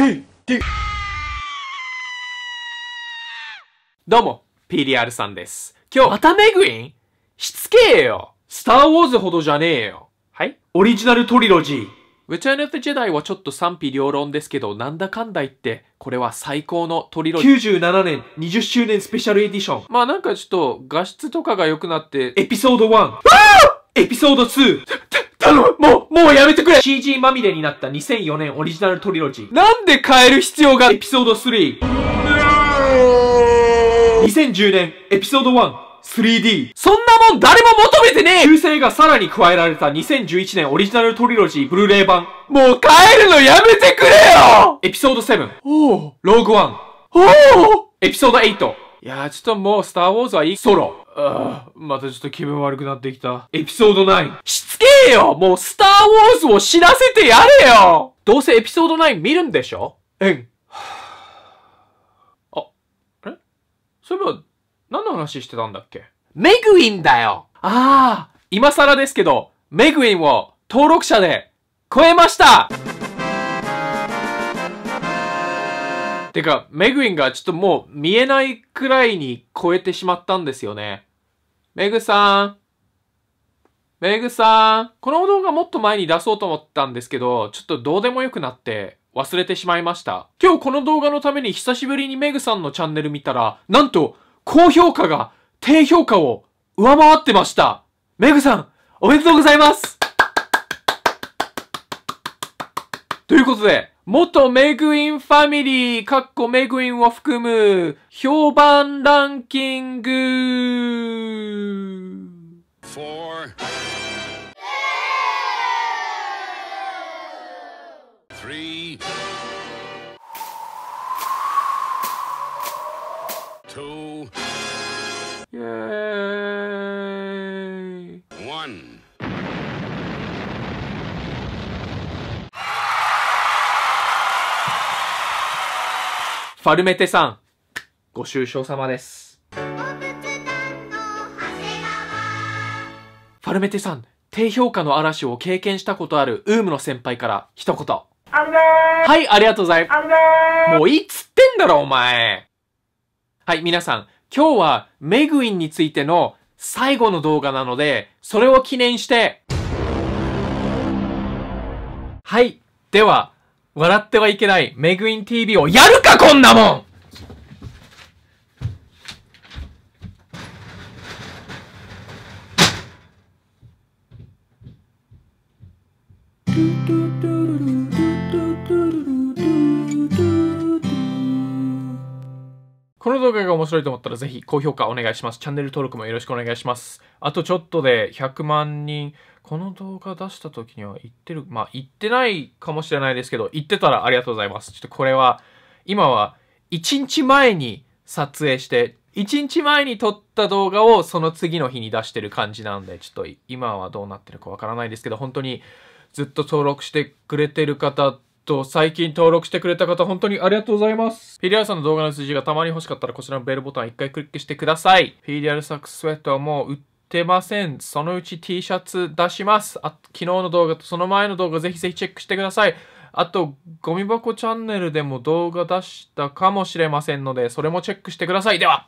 p どうも、PDR さんです。今日、またメグインしつけえよスターウォーズほどじゃねえよはいオリジナルトリロジー Return of the Jedi はちょっと賛否両論ですけど、なんだかんだ言って、これは最高のトリロジー。97年20周年スペシャルエディション。まあなんかちょっと画質とかが良くなって、エピソード 1! エピソード 2! 頼むもうもうやめてくれ !CG まみれになった2004年オリジナルトリロジー。なんで変える必要がエピソード 3?2010 年エピソード1。3D。そんなもん誰も求めてねえ修正がさらに加えられた2011年オリジナルトリロジーブルーレイ版。もう帰るのやめてくれよエピソード7。おおローグワン。おおエピソード8。いやーちょっともうスターウォーズはいい。ソロ。ああ、またちょっと気分悪くなってきた。エピソード9。しつけえよもうスターウォーズを知らせてやれよどうせエピソード9見るんでしょうん。あ、えそういえば、何の話してたんだっけメグウィンだよああ、今更ですけど、メグウィンを登録者で超えましたてか、メグウィンがちょっともう見えないくらいに超えてしまったんですよね。メグさん。メグさん。この動画もっと前に出そうと思ったんですけど、ちょっとどうでもよくなって忘れてしまいました。今日この動画のために久しぶりにメグさんのチャンネル見たら、なんと、高評価が低評価を上回ってました。メグさん、おめでとうございますということで、元メグインファミリー、かっこメグインを含む、評判ランキング Four. Three. Two. Yay. One. ファルメテさん、ご愁傷様です。ファルメテさん、低評価の嵐を経験したことあるウームの先輩から一言。はい、ありがとうございます。もういつってんだろ、お前。はい、皆さん、今日はメグインについての最後の動画なので、それを記念して。はい、では、笑ってはいけない、メグイン TV をやるかこんなもんの動画が面白いと思ったらぜひ高評価お願いします。チャンネル登録もよろしくお願いします。あとちょっとで100万人、この動画出した時には言ってる、まあ言ってないかもしれないですけど、言ってたらありがとうございます。ちょっとこれは、今は1日前に撮影して、1日前に撮った動画をその次の日に出してる感じなんで、ちょっと今はどうなってるかわからないですけど、本当にずっと登録してくれてる方と、最近登録してくれた方、本当にありがとうございます。フィリアルさんの動画の数字がたまに欲しかったら、こちらのベルボタン一回クリックしてください。フィリアルサックススウェットはもう売ってません。そのうち T シャツ出します。あ昨日の動画とその前の動画、ぜひぜひチェックしてください。あと、ゴミ箱チャンネルでも動画出したかもしれませんので、それもチェックしてください。では